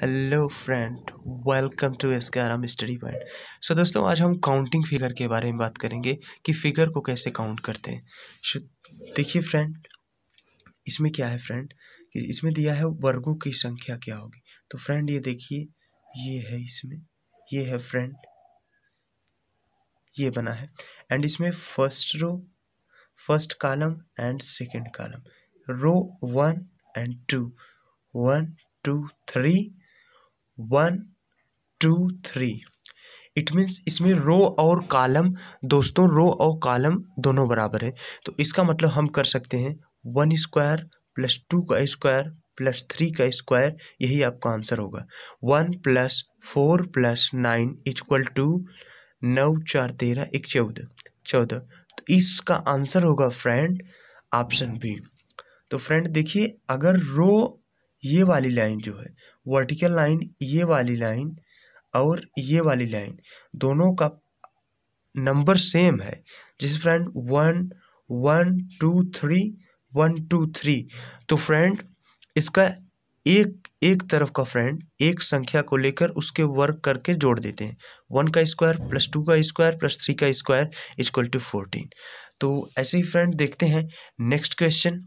hello friend welcome to Aaram study point so दोस्तों आज हम काउंटिंग फिगर के बारे में बात करेंगे कि फिगर को कैसे काउंट करते हैं देखिए फ्रेंड इसमें क्या है फ्रेंड कि इसमें दिया है वर्गों की संख्या क्या होगी तो फ्रेंड ये देखिए ये है इसमें ये है फ्रेंड ये बना है एंड इसमें first row first column and second column row one and two one two three one two three it means इसमें रो और कालम दोस्तों रो और कालम दोनों बराबर है तो इसका मतलब हम कर सकते हैं वन स्क्वायर प्लस टू का स्क्वायर प्लस थ्री का स्क्वायर यही आपका आंसर होगा one plus four plus nine equal to नौ चार तेरह एक चौदह चौदह तो इसका आंसर होगा फ्रेंड ऑप्शन बी तो फ्रेंड देखिए अगर रो ये वाली लाइन जो है वर्टिकल लाइन ये वाली लाइन और ये वाली लाइन दोनों का नंबर सेम है जैसे friend one one two three one two three तो फ्रेंड इसका एक एक तरफ का फ्रेंड एक संख्या को लेकर उसके वर्क करके जोड़ देते हैं वन का स्क्वायर प्लस टू का स्क्वायर प्लस थ्री का स्क्वायर इजक्वल टू फोर्टीन तो ऐसे ही फ्रेंड देखते हैं नेक्स्ट क्वेश्चन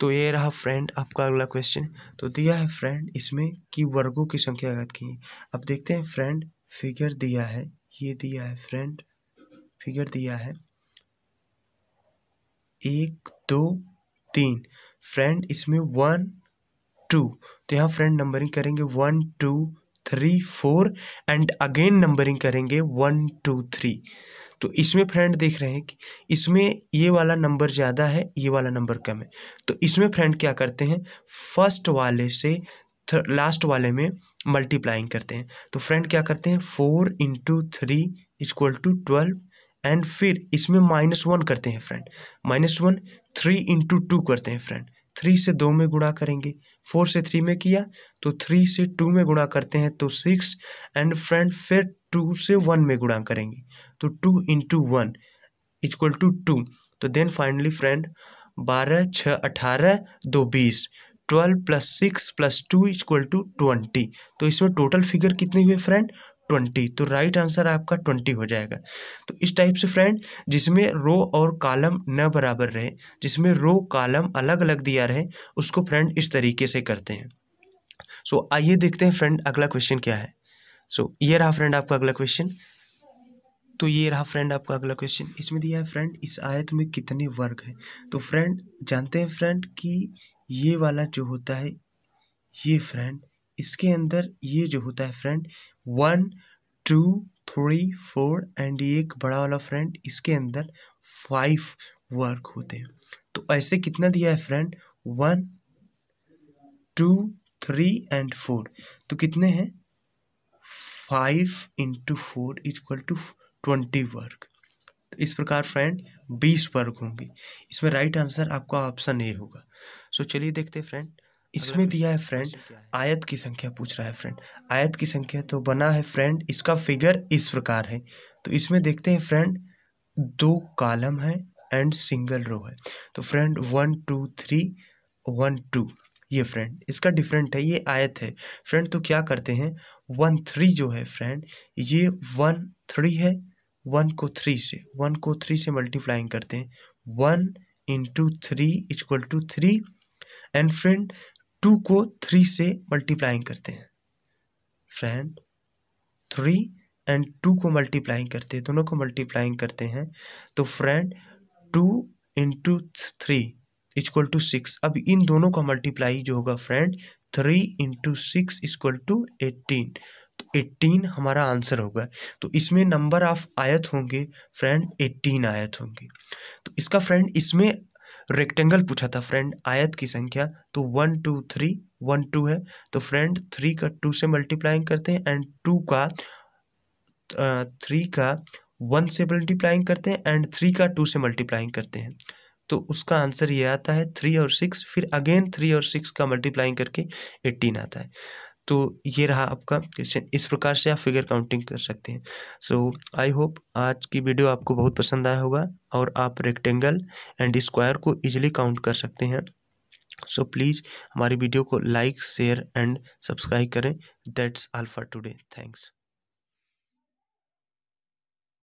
तो ये रहा फ्रेंड आपका अगला क्वेश्चन तो दिया है फ्रेंड इसमें कि वर्गों की संख्या ज्ञात की अब देखते हैं फ्रेंड फिगर दिया है ये दिया है फ्रेंड फिगर दिया है एक दो तीन फ्रेंड इसमें वन टू तो यहाँ फ्रेंड नंबरिंग करेंगे one two three four and again numbering करेंगे वन टू थ्री तो इसमें फ्रेंड देख रहे हैं कि इसमें ये वाला नंबर ज़्यादा है ये वाला नंबर कम है तो इसमें फ्रेंड क्या करते हैं फर्स्ट वाले से लास्ट वाले में मल्टीप्लाइंग करते हैं तो फ्रेंड क्या करते हैं four into three equal to twelve and फिर इसमें माइनस वन करते हैं friend minus one three into two करते हैं फ्रेंड थ्री से दो में गुणा करेंगे फोर से थ्री में किया तो थ्री से टू में गुणा करते हैं तो सिक्स एंड फ्रेंड फिर टू से वन में गुणा करेंगे तो two into one equal to two तो देन फाइनली फ्रेंड बारह छः अठारह दो बीस twelve plus six plus two equal to twenty तो इसमें टोटल फिगर कितने हुए फ्रेंड ट्वेंटी तो राइट आंसर आपका ट्वेंटी हो जाएगा तो इस टाइप से फ्रेंड जिसमें रो और कालम न बराबर रहे जिसमें रो कालम अलग अलग दिया रहे उसको फ्रेंड इस तरीके से करते हैं सो so, आइए देखते हैं फ्रेंड अगला क्वेश्चन क्या है सो so, ये रहा फ्रेंड आपका अगला क्वेश्चन तो ये रहा फ्रेंड आपका अगला क्वेश्चन इसमें दिया है फ्रेंड इस आयत में कितने वर्ग हैं तो फ्रेंड जानते हैं फ्रेंड कि ये वाला जो होता है ये फ्रेंड इसके अंदर ये जो होता है friend one two three four and ये एक बड़ा वाला फ्रेंड इसके अंदर फाइव वर्क होते हैं तो ऐसे कितना दिया है friend one two three and four तो कितने हैं five into four equal to twenty work तो इस प्रकार फ्रेंड बीस वर्क होंगे इसमें राइट आंसर आपका ऑप्शन ए होगा सो चलिए देखते हैं फ्रेंड इसमें दिया है फ्रेंड आयत की संख्या पूछ रहा है फ्रेंड आयत की संख्या तो बना है फ्रेंड इसका फिगर इस प्रकार है तो इसमें देखते हैं फ्रेंड दो कॉलम है एंड सिंगल रो है तो friend one two three one two ये फ्रेंड इसका डिफरेंट है ये आयत है फ्रेंड तो क्या करते हैं वन थ्री जो है फ्रेंड ये वन थ्री है वन को थ्री से वन को थ्री से मल्टीप्लाइंग करते हैं one into three equal to three and friend two को थ्री से मल्टीप्लाइंग करते हैं फ्रेंड थ्री एंड टू को मल्टीप्लाइंग करते हैं दोनों को मल्टीप्लाइंग करते हैं तो friend two into three equal to six अब इन दोनों का मल्टीप्लाई जो होगा friend three into six equal to eighteen तो एट्टीन हमारा आंसर होगा तो इसमें नंबर ऑफ आयत होंगे फ्रेंड एट्टीन आयत होंगे तो इसका फ्रेंड इसमें रेक्टेंगल पूछा था फ्रेंड आयत की संख्या तो one two three one two है तो फ्रेंड थ्री का टू से मल्टीप्लाइंग करते हैं एंड टू का थ्री का वन से मल्टीप्लाइंग करते हैं एंड थ्री का टू से मल्टीप्लाइंग करते हैं तो उसका आंसर ये आता है थ्री और सिक्स फिर अगेन थ्री और सिक्स का मल्टीप्लाइंग करके एट्टीन आता है तो ये रहा आपका क्वेश्चन इस प्रकार से आप फिगर काउंटिंग कर सकते हैं सो आई होप आज की वीडियो आपको बहुत पसंद आया होगा और आप रेक्टेंगल एंड स्क्वायर को इजीली काउंट कर सकते हैं सो प्लीज़ हमारी वीडियो को लाइक शेयर एंड सब्सक्राइब करें that's all for today thanks